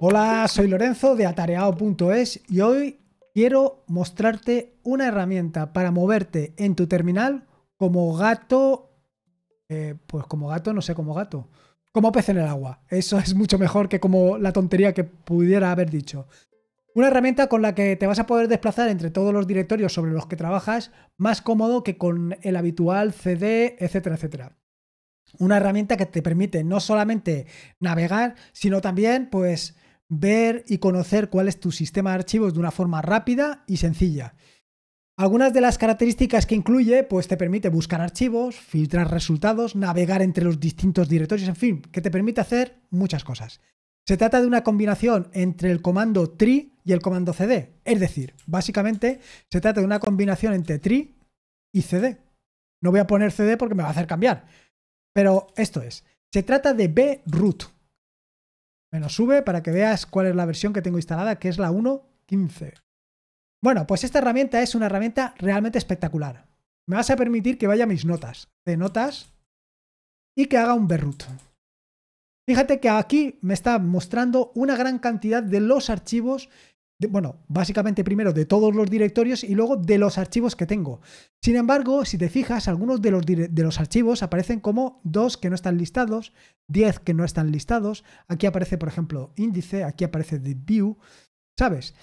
Hola, soy Lorenzo de atareado.es y hoy quiero mostrarte una herramienta para moverte en tu terminal como gato, eh, pues como gato, no sé, como gato, como pez en el agua. Eso es mucho mejor que como la tontería que pudiera haber dicho. Una herramienta con la que te vas a poder desplazar entre todos los directorios sobre los que trabajas más cómodo que con el habitual CD, etcétera, etcétera una herramienta que te permite no solamente navegar, sino también pues ver y conocer cuál es tu sistema de archivos de una forma rápida y sencilla. Algunas de las características que incluye, pues te permite buscar archivos, filtrar resultados, navegar entre los distintos directorios, en fin, que te permite hacer muchas cosas. Se trata de una combinación entre el comando tri y el comando cd, es decir, básicamente se trata de una combinación entre tri y cd. No voy a poner cd porque me va a hacer cambiar, pero esto es, se trata de B-root. Menos sube para que veas cuál es la versión que tengo instalada, que es la 1.15. Bueno, pues esta herramienta es una herramienta realmente espectacular. Me vas a permitir que vaya a mis notas, de notas, y que haga un berrut. Fíjate que aquí me está mostrando una gran cantidad de los archivos bueno, básicamente primero de todos los directorios y luego de los archivos que tengo. Sin embargo, si te fijas, algunos de los, de los archivos aparecen como dos que no están listados, 10 que no están listados. Aquí aparece, por ejemplo, índice, aquí aparece the view, ¿sabes?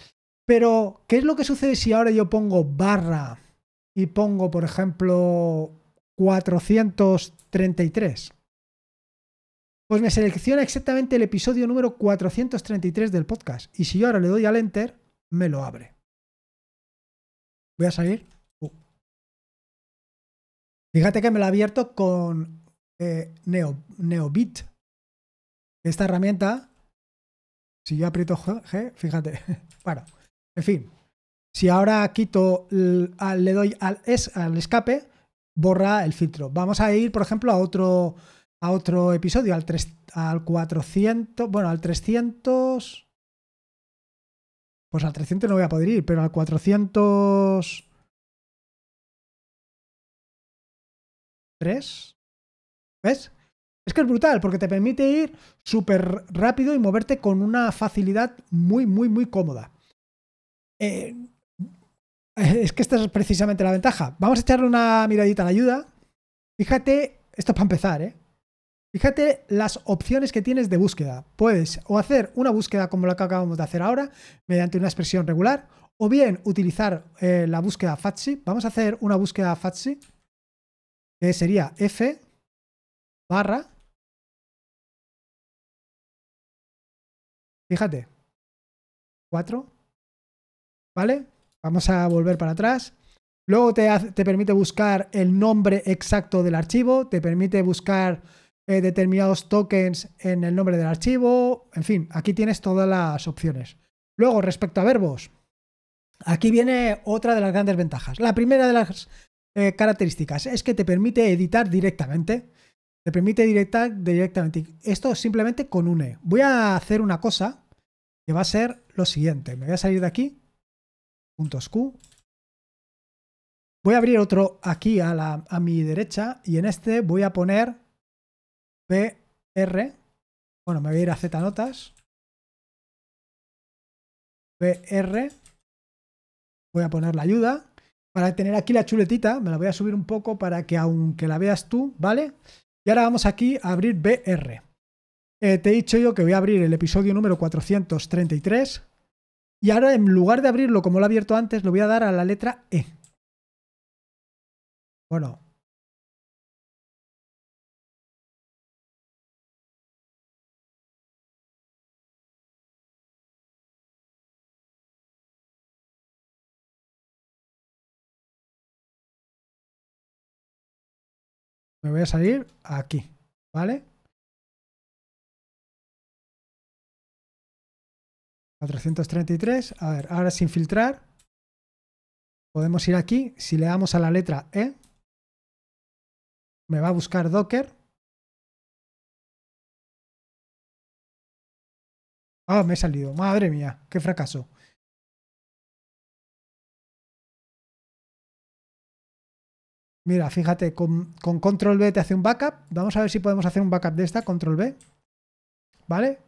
Pero, ¿qué es lo que sucede si ahora yo pongo barra y pongo, por ejemplo, 433? Pues me selecciona exactamente el episodio número 433 del podcast. Y si yo ahora le doy al enter, me lo abre. Voy a salir. Uh. Fíjate que me lo ha abierto con eh, Neo, Neobit. Esta herramienta, si yo aprieto G, fíjate, Bueno, En fin, si ahora quito, le doy al, al escape, borra el filtro. Vamos a ir, por ejemplo, a otro a otro episodio, al, al 400, bueno, al 300... Pues al 300 no voy a poder ir, pero al 400... 3. ¿Ves? Es que es brutal porque te permite ir súper rápido y moverte con una facilidad muy, muy, muy cómoda. Eh, es que esta es precisamente la ventaja. Vamos a echarle una miradita a la ayuda. Fíjate, esto es para empezar, ¿eh? Fíjate las opciones que tienes de búsqueda. Puedes o hacer una búsqueda como la que acabamos de hacer ahora, mediante una expresión regular, o bien utilizar eh, la búsqueda FATSI. Vamos a hacer una búsqueda FATSI, que sería F barra. Fíjate, 4. ¿Vale? Vamos a volver para atrás. Luego te permite buscar el nombre exacto del archivo, te permite buscar eh, determinados tokens en el nombre del archivo, en fin, aquí tienes todas las opciones. Luego, respecto a verbos, aquí viene otra de las grandes ventajas. La primera de las eh, características es que te permite editar directamente. Te permite editar directamente. Esto simplemente con un e. Voy a hacer una cosa que va a ser lo siguiente. Me voy a salir de aquí. Puntos Q. Voy a abrir otro aquí a mi derecha y en este voy a poner BR. Bueno, me voy a ir a Z notas. BR. Voy a poner la ayuda. Para tener aquí la chuletita, me la voy a subir un poco para que aunque la veas tú, ¿vale? Y ahora vamos aquí a abrir BR. Eh, te he dicho yo que voy a abrir el episodio número 433. Y ahora en lugar de abrirlo como lo he abierto antes, lo voy a dar a la letra E. Bueno, Me voy a salir aquí, ¿vale? 433, A ver, ahora sin filtrar. Podemos ir aquí. Si le damos a la letra E, me va a buscar Docker. Ah, me he salido. Madre mía, qué fracaso. Mira, fíjate, con, control B te hace un backup. Vamos a ver si podemos hacer un backup de esta, control B. ¿Vale?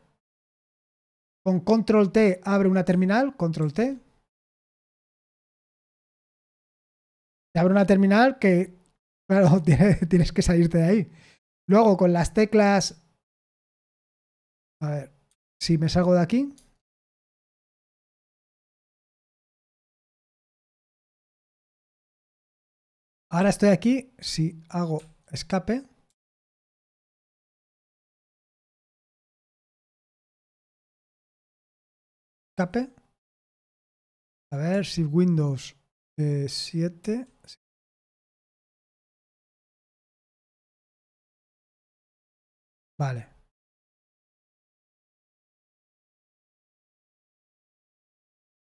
Con control T abre una terminal, control T. Te abre una terminal que, claro, tienes que salirte de ahí. Luego con las teclas... A ver, si me salgo de aquí, Ahora estoy aquí, si hago escape, escape, a ver si Windows eh, siete. vale.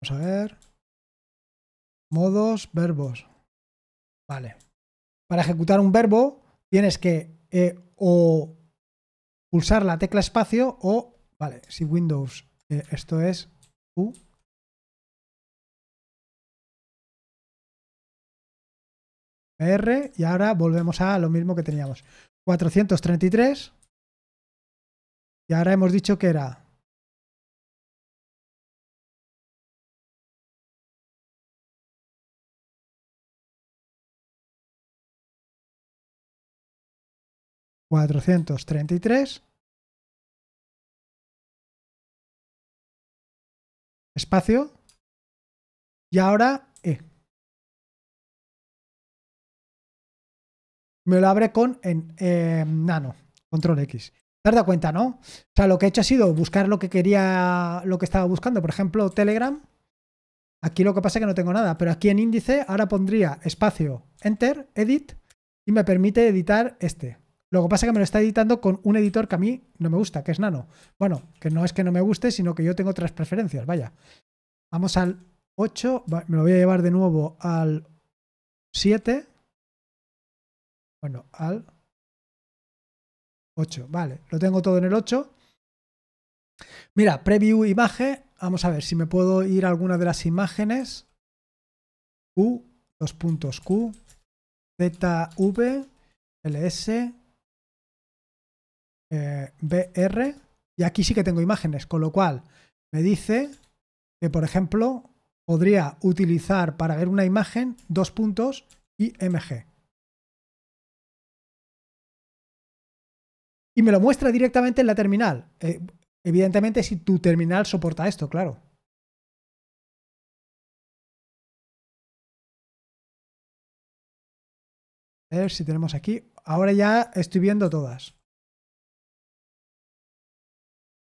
Vamos a ver. Modos, verbos. Vale. Para ejecutar un verbo tienes que eh, o pulsar la tecla espacio o... Vale, si Windows, eh, esto es U. R y ahora volvemos a lo mismo que teníamos. 433. Y ahora hemos dicho que era 433. Espacio. Y ahora E. Me lo abre con en, em, nano, control X. Te cuenta, ¿no? O sea, lo que he hecho ha sido buscar lo que quería, lo que estaba buscando. Por ejemplo, Telegram. Aquí lo que pasa es que no tengo nada, pero aquí en índice ahora pondría espacio, enter, edit y me permite editar este. Lo que pasa es que me lo está editando con un editor que a mí no me gusta, que es Nano. Bueno, que no es que no me guste, sino que yo tengo otras preferencias, vaya. Vamos al 8, me lo voy a llevar de nuevo al 7. Bueno, al 8, vale, lo tengo todo en el 8. Mira, preview imagen, vamos a ver si me puedo ir a alguna de las imágenes. Q, dos puntos Q, ZV, LS, eh, BR, y aquí sí que tengo imágenes, con lo cual me dice que, por ejemplo, podría utilizar para ver una imagen dos puntos IMG. Y me lo muestra directamente en la terminal. Eh, evidentemente, si tu terminal soporta esto, claro. A ver si tenemos aquí. Ahora ya estoy viendo todas.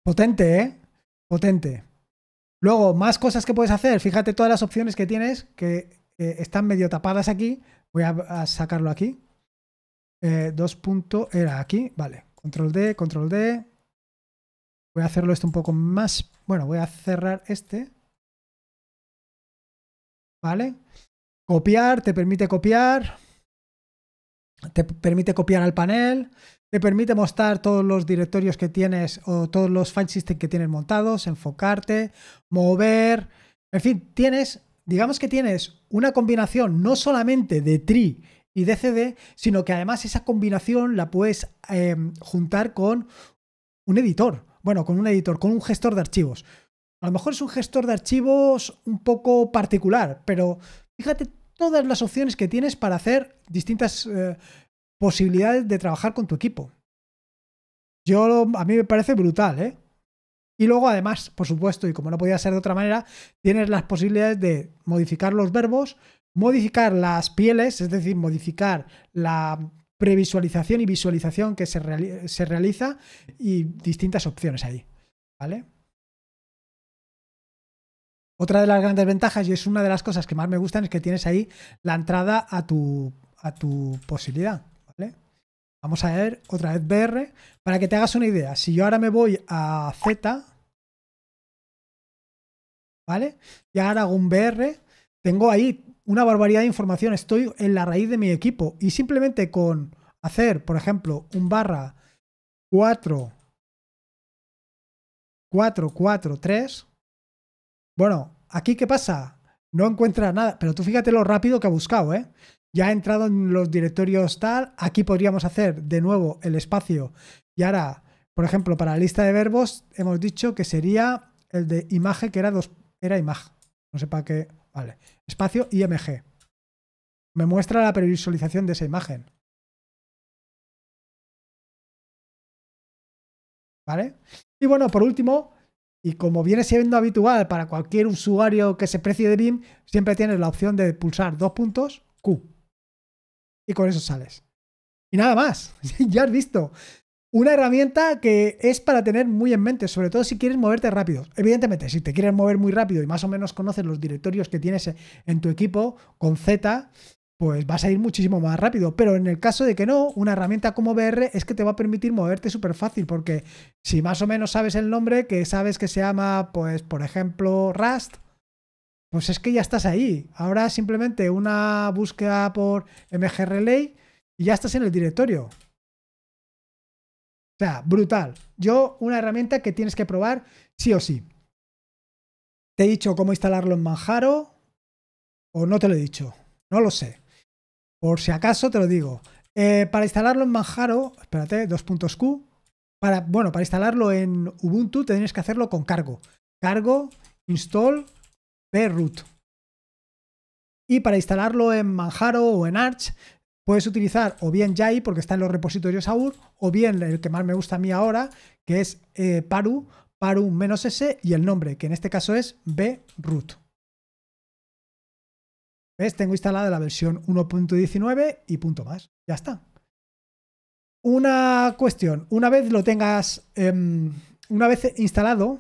Potente, ¿eh? Potente. Luego, más cosas que puedes hacer. Fíjate todas las opciones que tienes que eh, están medio tapadas aquí. Voy a, sacarlo aquí. Eh, dos puntos. Era aquí. Vale. Control D, control D. Voy a hacerlo esto un poco más. Bueno, voy a cerrar este. ¿Vale? Copiar, te permite copiar. Te permite copiar al panel. Te permite mostrar todos los directorios que tienes o todos los file systems que tienes montados, enfocarte, mover. En fin, tienes, digamos que tienes una combinación no solamente de tree y cd, sino que además esa combinación la puedes eh, juntar con un editor. Bueno, con un editor, con un gestor de archivos. A lo mejor es un gestor de archivos un poco particular, pero fíjate todas las opciones que tienes para hacer distintas eh, posibilidades de trabajar con tu equipo. Yo, a mí me parece brutal, ¿eh? Y luego, además, por supuesto, y como no podía ser de otra manera, tienes las posibilidades de modificar los verbos, modificar las pieles, es decir, modificar la previsualización y visualización que se, realiza y distintas opciones ahí, ¿vale? Otra de las grandes ventajas, y es una de las cosas que más me gustan, es que tienes ahí la entrada a tu posibilidad. Vamos a ver otra vez BR para que te hagas una idea. Si yo ahora me voy a Z, ¿vale? Y ahora hago un BR, tengo ahí una barbaridad de información. Estoy en la raíz de mi equipo y simplemente con hacer, por ejemplo, un barra 4, 4, 4, 3. Bueno, aquí qué pasa? No encuentra nada, pero tú fíjate lo rápido que ha buscado, ¿eh? ya ha entrado en los directorios tal, aquí podríamos hacer de nuevo el espacio y ahora, por ejemplo, para la lista de verbos hemos dicho que sería el de imagen que era dos, era imagen, no sé para qué, vale, espacio img. Me muestra la previsualización de esa imagen. ¿Vale? Y bueno, por último, y como viene siendo habitual para cualquier usuario que se precie de BIM, siempre tienes la opción de pulsar dos puntos Q y con eso sales. Y nada más, ya has visto. Una herramienta que es para tener muy en mente, sobre todo si quieres moverte rápido. Evidentemente, si te quieres mover muy rápido y más o menos conoces los directorios que tienes en tu equipo con Z, pues vas a ir muchísimo más rápido. Pero en el caso de que no, una herramienta como BR es que te va a permitir moverte súper fácil, porque si más o menos sabes el nombre, que sabes que se llama, pues, por ejemplo, Rust, pues es que ya estás ahí. Ahora simplemente una búsqueda por MG y ya estás en el directorio. O sea, brutal. Yo, una herramienta que tienes que probar sí o sí. Te he dicho cómo instalarlo en Manjaro o no te lo he dicho. No lo sé. Por si acaso te lo digo. Eh, para instalarlo en Manjaro, espérate, dos puntos Q. Para, bueno, para instalarlo en Ubuntu tienes que hacerlo con cargo. Cargo, install root. Y para instalarlo en Manjaro o en Arch, puedes utilizar o bien Jai, porque está en los repositorios AUR, o bien el que más me gusta a mí ahora, que es eh, paru, paru-s y el nombre, que en este caso es broot. ¿Ves? Tengo instalada la versión 1.19 y punto más. Ya está. Una cuestión. Una vez lo tengas, em, una vez instalado,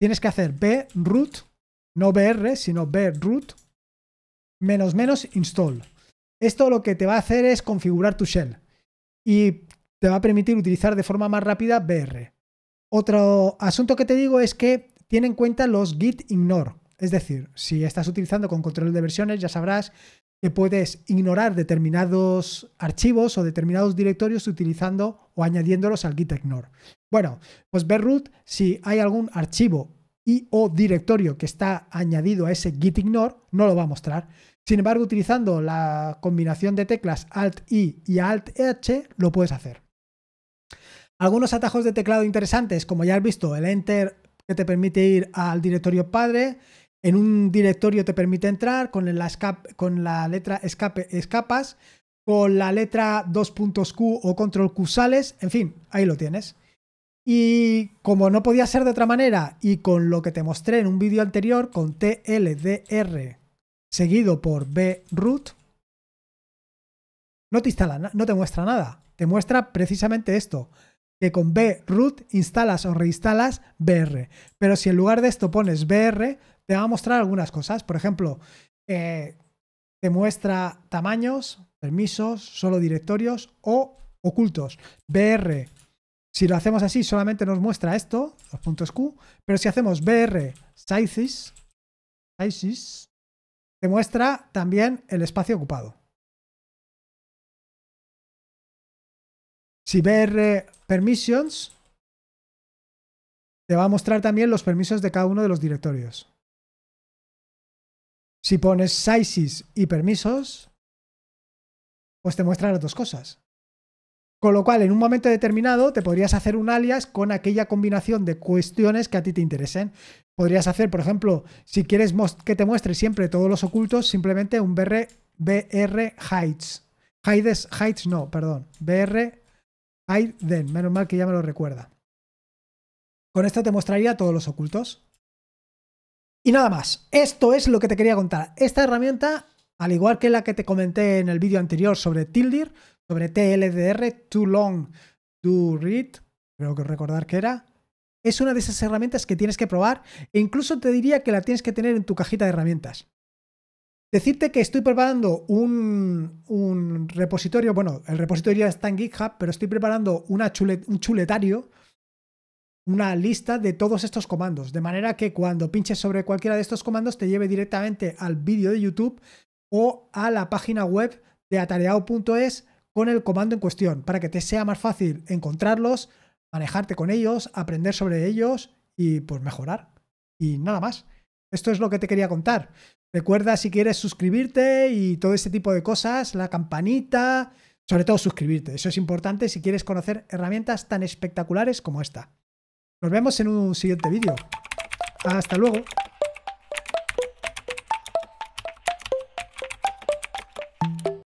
tienes que hacer broot no BR, sino root menos menos install. Esto lo que te va a hacer es configurar tu shell y te va a permitir utilizar de forma más rápida BR. Otro asunto que te digo es que tiene en cuenta los git ignore. Es decir, si estás utilizando con control de versiones, ya sabrás que puedes ignorar determinados archivos o determinados directorios utilizando o añadiéndolos al git ignore. Bueno, pues root si hay algún archivo y o directorio que está añadido a ese gitignore no lo va a mostrar. Sin embargo, utilizando la combinación de teclas Alt-I y Alt-H lo puedes hacer. Algunos atajos de teclado interesantes, como ya has visto, el Enter que te permite ir al directorio padre, en un directorio te permite entrar, con la, con la letra escape escapas, con la letra 2.q o control Q sales, en fin, ahí lo tienes. Y como no podía ser de otra manera y con lo que te mostré en un vídeo anterior, con TLDR seguido por BRoot, no te instala, no te muestra nada. Te muestra precisamente esto, que con BRoot instalas o reinstalas BR. Pero si en lugar de esto pones BR, te va a mostrar algunas cosas. Por ejemplo, eh, te muestra tamaños, permisos, solo directorios o ocultos. BR si lo hacemos así, solamente nos muestra esto, los puntos Q. Pero si hacemos BR sizes, te muestra también el espacio ocupado. Si BR permissions, te va a mostrar también los permisos de cada uno de los directorios. Si pones sizes y permisos, pues te muestra las dos cosas. Con lo cual, en un momento determinado, te podrías hacer un alias con aquella combinación de cuestiones que a ti te interesen. Podrías hacer, por ejemplo, si quieres que te muestre siempre todos los ocultos, simplemente un BR, BR Heights. Hides, Heights no, perdón. BR den Menos mal que ya me lo recuerda. Con esto te mostraría todos los ocultos. Y nada más. Esto es lo que te quería contar. Esta herramienta, al igual que la que te comenté en el vídeo anterior sobre Tildir, sobre TLDR, Too Long to Read, creo que recordar que era. Es una de esas herramientas que tienes que probar e incluso te diría que la tienes que tener en tu cajita de herramientas. Decirte que estoy preparando un, un repositorio, bueno, el repositorio ya está en GitHub, pero estoy preparando un chuletario, una lista de todos estos comandos, de manera que cuando pinches sobre cualquiera de estos comandos te lleve directamente al vídeo de YouTube o a la página web de atareado.es con el comando en cuestión, para que te sea más fácil encontrarlos, manejarte con ellos, aprender sobre ellos y pues mejorar. Y nada más. Esto es lo que te quería contar. Recuerda si quieres suscribirte y todo ese tipo de cosas, la campanita, sobre todo suscribirte. Eso es importante si quieres conocer herramientas tan espectaculares como esta. Nos vemos en un siguiente vídeo. Hasta luego.